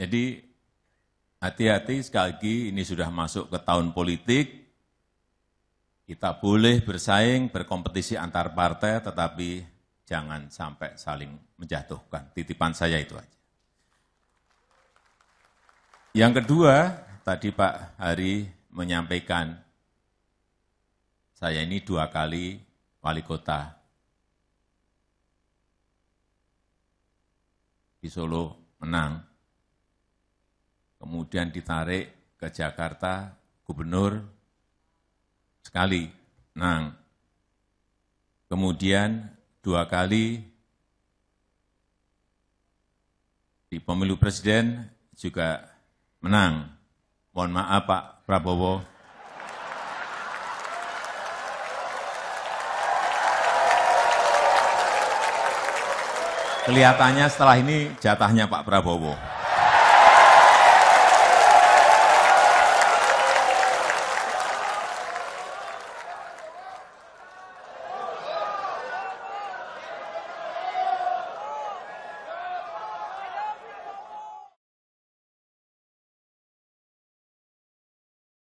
Jadi hati-hati sekali lagi ini sudah masuk ke tahun politik, kita boleh bersaing, berkompetisi antar partai, tetapi jangan sampai saling menjatuhkan. Titipan saya itu aja. Yang kedua, tadi Pak Hari menyampaikan, saya ini dua kali wali kota di Solo menang, kemudian ditarik ke Jakarta, gubernur sekali, nang. Kemudian dua kali di pemilu presiden juga menang. Mohon maaf Pak Prabowo. Kelihatannya setelah ini jatahnya Pak Prabowo.